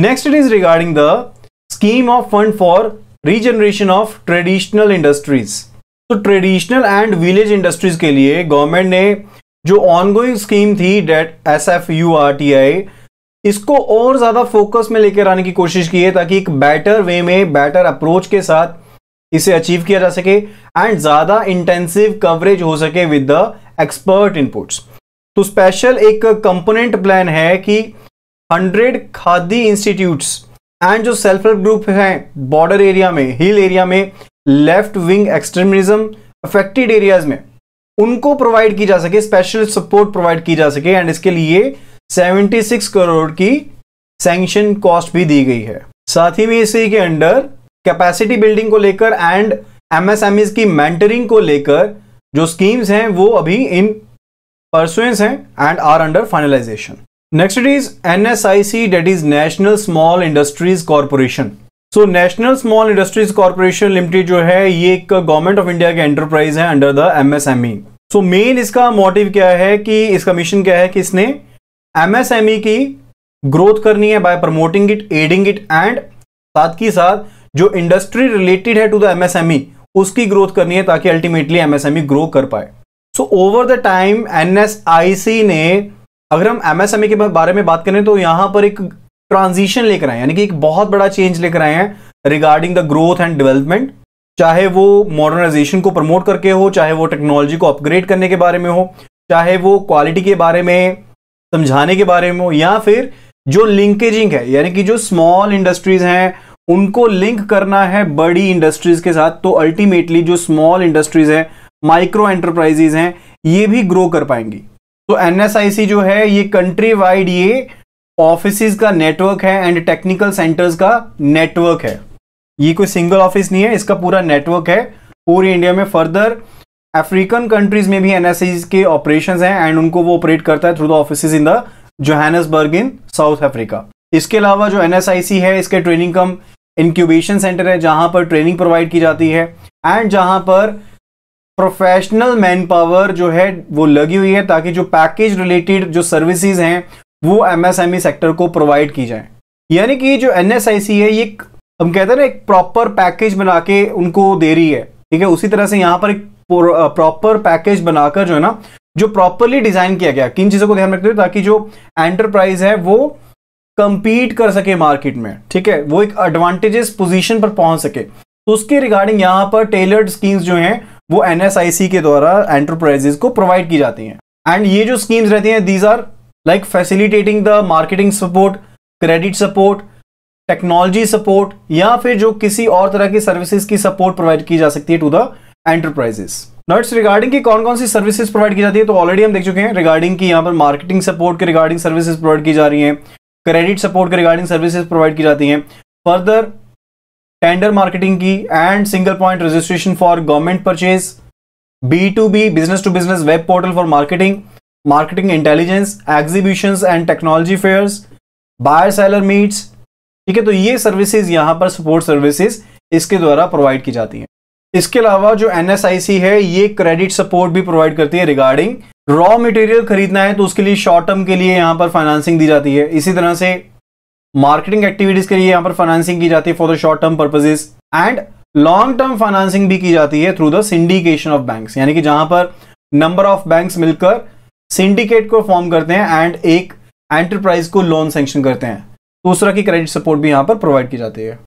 Next it is regarding the scheme of fund for regeneration of traditional industries तो traditional and village industries के लिए government ने जो ongoing scheme थी that S F U R T I इसको और ज़्यादा फोकस में लेकर आने की कोशिश की है ताकि एक बेटर वे में बेटर अप्रोच के साथ इसे अचीव किया जा सके एंड ज़्यादा इंटेंसिव कवरेज हो सके विद द एक्सपर्ट इनपुट्स तो स्पेशल एक कंपोनेंट प्लान है कि हंड्रेड खादी इंस्टीट्यूट्स एंड जो सेल्फ हेल्प ग्रुप हैं बॉर्डर एरिया में हिल एरिया में left wing extremism affected areas में उनको प्रोवाइड की जा सके स्पेशल सपोर्ट प्रोवाइड की जा सके एंड इसके लिए 76 करोड़ की सैंक्शन कॉस्ट भी दी गई है साथ ही में इसी के अंडर कैपेसिटी बिल्डिंग को लेकर एंड एमएसएमईज की मेंटरिंग को लेकर जो स्कीम्स हैं वो अभी इन परसुएंस हैं and are under finalisation N S I C that is national small industries corporation so national small industries corporation limited जो है ये एक गवर्नमेंट ऑफ इंडिया के एंटरप्राइज है under the MSME so main इसका motive क्या है कि इसका मिशन क्या है कि इसने एमएसएमई e की ग्रोथ करनी है by promoting it aiding it and साथ ही साथ जो इंडस्ट्री रिलेटेड है टू द एमएसएमई उसकी ग्रोथ करनी है ताकि अल्टीमेटली एमएसएमई ग्रो कर पाए so over the time NSIC ने अगर हम एमएसएमई e के बारे में बात करें तो यहां पर एक ट्रांजिशन लेकर आए यानी कि एक बहुत बड़ा चेंज लेकर आए हैं regarding the growth and development चाहे वो मॉडर्नाइजेशन को प्रमोट करके हो चाहे वो टेक्नोलॉजी को अपग्रेड करने के बारे में हो चाहे वो क्वालिटी के बारे में समझाने के बारे में हो या फिर जो लिंकेजिंग है यानी कि जो स्मॉल इंडस्ट्रीज हैं उनको लिंक करना है बड़ी इंडस्ट्रीज के साथ तो अल्टीमेटली जो स्मॉल इंडस्ट्रीज हैं माइक्रो एंटरप्राइजेज हैं ये भी ग्रो कर पाएंगी तो एनएसआईसी जो है ये कंट्री वाइड ये ऑफिस का नेटवर्क है एंड टेक्निकल सेंटर्स का नेटवर्क है ये कोई सिंगल ऑफिस नहीं है इसका पूरा नेटवर्क है पूरी इंडिया में फर्दर अफ्रीकन कंट्रीज में भी सी के ऑपरेशन है एंड उनको वो ऑपरेट करता है through the office in the Johannesburg in South Africa इसके अलावा जो एन है इसके ट्रेनिंग कम इनक्यूबेशन सेंटर है जहां पर ट्रेनिंग प्रोवाइड की जाती है एंड जहां पर प्रोफेशनल मैन पावर जो है वो लगी हुई है ताकि जो पैकेज रिलेटेड जो सर्विसेज हैं वो एमएसएमई सेक्टर e को प्रोवाइड की जाए यानी कि जो एन है ये हम कहते हैं ना एक प्रॉपर पैकेज बना के उनको दे रही है ठीक है उसी तरह से यहाँ पर एक प्रॉपर पैकेज बनाकर जो है ना जो प्रॉपरली डिजाइन किया गया किन चीज़ों को ध्यान रखते हुए ताकि जो एंटरप्राइज है वो कंपीट कर सके मार्केट में ठीक है वो एक एडवांटेजेस पोजीशन पर पहुंच सके तो उसके रिगार्डिंग यहाँ पर टेलर्ड स्कीम्स जो हैं वो एन के द्वारा एंटरप्राइजेस को प्रोवाइड की जाती हैं एंड ये जो स्कीम्स रहती हैं these are like facilitating the marketing support credit support technology support या फिर जो किसी और तरह की सर्विसेज की सपोर्ट प्रोवाइड की जा सकती है to the enterprises notes regarding की कौन कौन सी सर्विसेज प्रोवाइड की जाती है तो ऑलरेडी हम देख चुके हैं रिगार्डिंग की यहाँ पर मार्केटिंग सपोर्ट के रिगार्डिंग सर्विसेज प्रोवाइड की जा रही हैं क्रेडिट सपोर्ट के रिगार्डिंग सर्विसेज प्रोवाइड की जाती हैं फर्दर टेंडर मार्केटिंग की and single point registration for government purchase B to B business to business web portal for marketing marketing intelligence exhibitions and technology fairs buyer seller meets ठीक है तो ये services यहाँ पर सपोर्ट सर्विसेज इसके द्वारा provide की जाती हैं इसके अलावा जो एन है ये क्रेडिट सपोर्ट भी प्रोवाइड करती है रिगार्डिंग रॉ मटेरियल खरीदना है तो उसके लिए शॉर्ट टर्म के लिए यहाँ पर फाइनेंसिंग दी जाती है इसी तरह से मार्केटिंग एक्टिविटीज के लिए यहाँ पर फाइनेंसिंग की जाती है for the short term purposes and long term financing भी की जाती है through the syndication of bank यानी कि जहां पर नंबर ऑफ बैंक मिलकर सिंडिकेट को फॉर्म करते हैं एंड एक एंटरप्राइज को लोन सेंक्शन करते हैं तो उस तरह की क्रेडिट सपोर्ट भी यहाँ पर प्रोवाइड की जाती है